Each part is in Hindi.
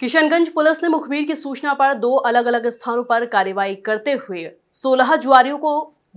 किशनगंज पुलिस ने मुखबिर की सूचना पर दो अलग अलग स्थानों पर कार्रवाई करते हुए सोलह जुआरियों को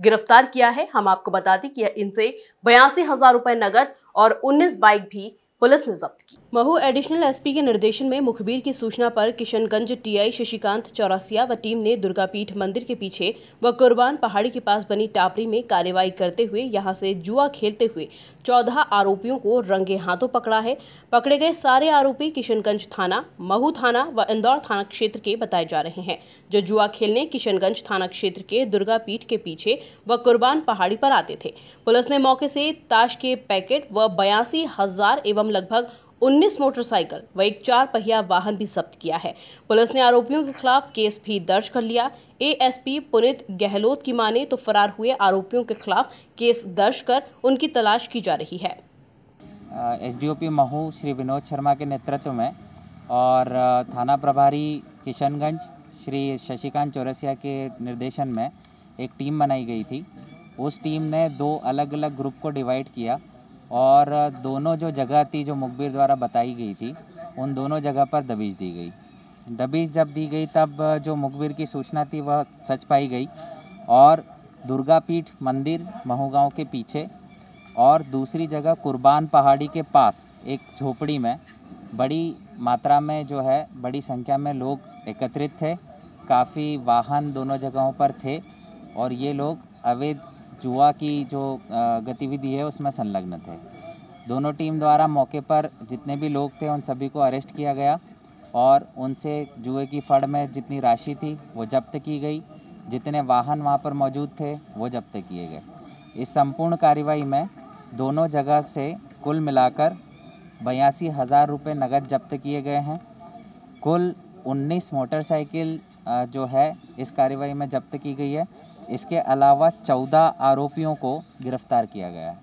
गिरफ्तार किया है हम आपको बता दें कि इनसे बयासी हजार रुपए नगद और 19 बाइक भी पुलिस ने जब्त की महू एडिशनल एसपी के निर्देशन में मुखबिर की सूचना पर किशनगंज टीआई शशिकांत चौरसिया व टीम ने दुर्गापीठ मंदिर के पीछे व कुर्बान पहाड़ी के पास बनी टापरी में कार्रवाई करते हुए यहां से जुआ खेलते हुए चौदह आरोपियों को रंगे हाथों पकड़ा है पकड़े गए सारे आरोपी किशनगंज थाना महू थाना व इंदौर थाना क्षेत्र के बताए जा रहे हैं जो जुआ खेलने किशनगंज थाना क्षेत्र के दुर्गा के पीछे व कुर्बान पहाड़ी पर आते थे पुलिस ने मौके से ताश के पैकेट व बयासी हजार एवं लगभग 19 मोटरसाइकिल व एक चार पहिया वाहन भी जब्त किया है पुलिस ने आरोपियों के खिलाफ केस भी दर्ज कर लिया एएसपी पुनित गहलोत की माने तो फरार हुए आरोपियों के खिलाफ केस दर्ज कर उनकी तलाश की जा रही है एस डी महू श्री विनोद शर्मा के नेतृत्व में और थाना प्रभारी किशनगंज श्री शशिकांत चौरसिया के निर्देशन में एक टीम बनाई गई थी उस टीम ने दो अलग अलग ग्रुप को डिवाइड किया और दोनों जो जगह थी जो मुखबिर द्वारा बताई गई थी उन दोनों जगह पर दबीज दी गई दबीज जब दी गई तब जो मुखबिर की सूचना थी वह सच पाई गई और दुर्गा पीठ मंदिर महूगाँव के पीछे और दूसरी जगह कुर्बान पहाड़ी के पास एक झोपड़ी में बड़ी मात्रा में जो है बड़ी संख्या में लोग एकत्रित थे काफ़ी वाहन दोनों जगहों पर थे और ये लोग अवैध जुआ की जो गतिविधि है उसमें संलग्न थे दोनों टीम द्वारा मौके पर जितने भी लोग थे उन सभी को अरेस्ट किया गया और उनसे जुए की फड़ में जितनी राशि थी वो जब्त की गई जितने वाहन वहाँ पर मौजूद थे वो जब्त किए गए इस संपूर्ण कार्रवाई में दोनों जगह से कुल मिलाकर बयासी हज़ार रुपये नकद जब्त किए गए हैं कुल 19 मोटरसाइकिल जो है इस कार्रवाई में जब्त की गई है इसके अलावा चौदह आरोपियों को गिरफ्तार किया गया है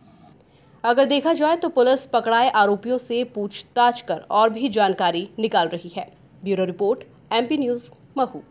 अगर देखा जाए तो पुलिस पकड़ाए आरोपियों से पूछताछ कर और भी जानकारी निकाल रही है bureau report MP news Mhow